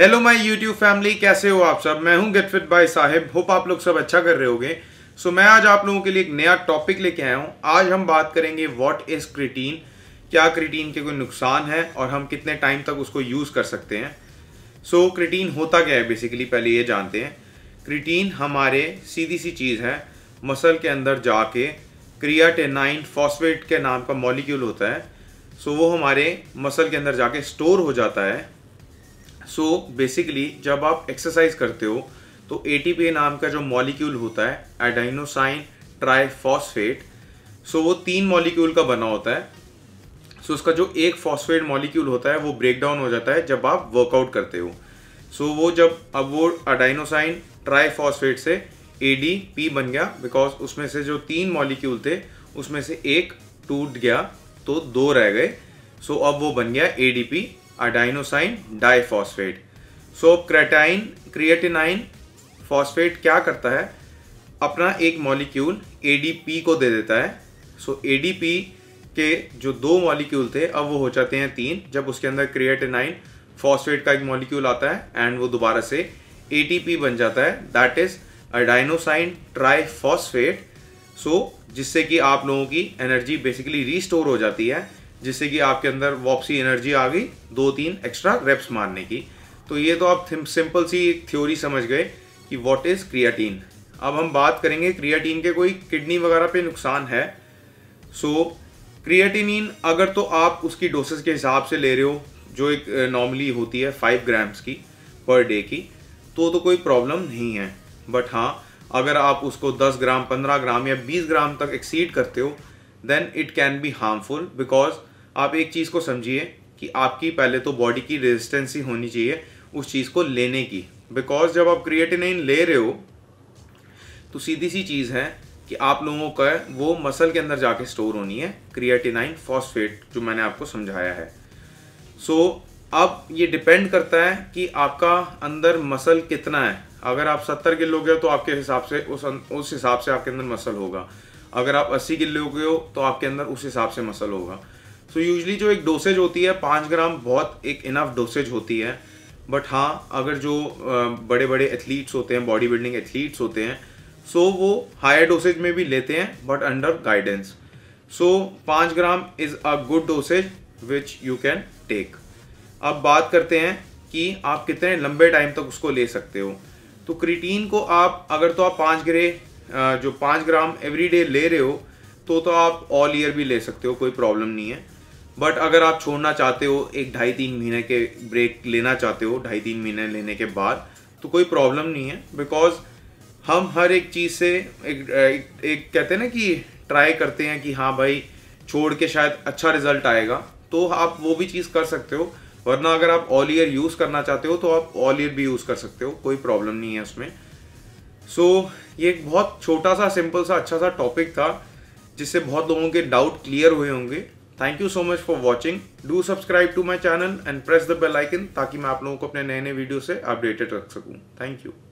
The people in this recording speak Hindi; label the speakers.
Speaker 1: हेलो माय यूट्यूब फैमिली कैसे हो आप सब मैं हूं गेटफिट भाई साहेब होप आप लोग सब अच्छा कर रहे होगे सो so, मैं आज आप लोगों के लिए एक नया टॉपिक लेके आया हूं आज हम बात करेंगे व्हाट इज क्रिटीन क्या क्रिटीन के कोई नुकसान है और हम कितने टाइम तक उसको यूज़ कर सकते हैं सो so, क्रिटीन होता क्या है बेसिकली पहले ये जानते हैं क्रिटीन हमारे सीधी सी चीज़ है मसल के अंदर जाके क्रियाटेनाइन फॉस्फेट के नाम का मॉलिक्यूल होता है सो so, वो हमारे मसल के अंदर जाके स्टोर हो जाता है सो so, बेसिकली जब आप एक्सरसाइज करते हो तो ए नाम का जो मॉलिक्यूल होता है एडाइनोसाइन ट्राइफॉस्फेट सो वो तीन मॉलिक्यूल का बना होता है सो so, उसका जो एक फॉस्फेट मॉलिक्यूल होता है वो ब्रेक डाउन हो जाता है जब आप वर्कआउट करते हो सो so, वो जब अब वो अडाइनोसाइन ट्राइफॉस्फेट से ए बन गया बिकॉज उसमें से जो तीन मॉलिक्यूल थे उसमें से एक टूट गया तो दो रह गए सो so, अब वो बन गया a adenosine diphosphate. So creatine creatinine phosphate क्या करता है अपना एक मॉलिक्यूल पी को दे देता है सो पी के जो दो मॉलिक्यूल थे अब वो हो जाते हैं तीन जब उसके अंदर क्रिएटिनाइन फॉस्फेट का एक मॉलिक्यूल आता है एंड वो दोबारा से पी बन जाता है that is adenosine phosphate so जिससे कि आप लोगों की एनर्जी बेसिकली रीस्टोर हो जाती है जिससे कि आपके अंदर वापसी एनर्जी आ गई दो तीन एक्स्ट्रा रेप्स मारने की तो ये तो आप सिंपल सी थ्योरी समझ गए कि वॉट इज़ क्रियाटीन अब हम बात करेंगे क्रियाटीन के कोई किडनी वगैरह पे नुकसान है सो so, क्रिएटिनिन अगर तो आप उसकी डोसेज के हिसाब से ले रहे हो जो एक नॉर्मली होती है फाइव ग्राम्स की पर डे की तो तो कोई प्रॉब्लम नहीं है बट हाँ अगर आप उसको 10 ग्राम 15 ग्राम या 20 ग्राम तक एक्सीड करते हो then it can be harmful because आप एक चीज़ को समझिए कि आपकी पहले तो बॉडी की रेजिस्टेंस ही होनी चाहिए उस चीज़ को लेने की बिकॉज जब आप क्रिएटिनाइन ले रहे हो तो सीधी सी चीज़ है कि आप लोगों का वो मसल के अंदर जाके स्टोर होनी है क्रिएटिनाइन फॉस्फेट जो मैंने आपको समझाया है सो so, अब ये डिपेंड करता है कि आपका अंदर मसल कितना है अगर आप 70 किलो के हो तो आपके हिसाब से उस अं-, उस हिसाब से आपके अंदर मसल होगा अगर आप 80 किलो के हो तो आपके अंदर उस हिसाब से मसल होगा सो so यूजली जो एक डोसेज होती है पाँच ग्राम बहुत एक इनफ डोसेज होती है बट हाँ अगर जो बड़े बड़े एथलीट्स होते हैं बॉडी बिल्डिंग एथलीट्स होते हैं सो so वो हायर डोसेज में भी लेते हैं बट अंडर गाइडेंस सो पाँच gram is a good dosage which you can take अब बात करते हैं कि आप कितने लंबे टाइम तक उसको ले सकते हो तो क्रिटीन को आप अगर तो आप पाँच ग्रे जो पाँच ग्राम एवरी डे ले रहे हो तो तो आप ऑल ईयर भी ले सकते हो कोई प्रॉब्लम नहीं है बट अगर आप छोड़ना चाहते हो एक ढाई तीन महीने के ब्रेक लेना चाहते हो ढाई तीन महीने लेने के बाद तो कोई प्रॉब्लम नहीं है बिकॉज हम हर एक चीज़ से एक, एक, एक कहते हैं ना कि ट्राई करते हैं कि हाँ भाई छोड़ के शायद अच्छा रिजल्ट आएगा तो आप वो भी चीज़ कर सकते हो वरना अगर आप ऑल ईयर यूज़ करना चाहते हो तो आप ऑल ईयर भी यूज़ कर सकते हो कोई प्रॉब्लम नहीं है उसमें सो so, ये एक बहुत छोटा सा सिंपल सा अच्छा सा टॉपिक था जिससे बहुत लोगों के डाउट क्लियर हुए होंगे thank you so much for watching do subscribe to my channel and press the bell icon ताकि मैं आप लोगों को अपने नए नए वीडियो से अपडेटेड रख सकूँ थैंक यू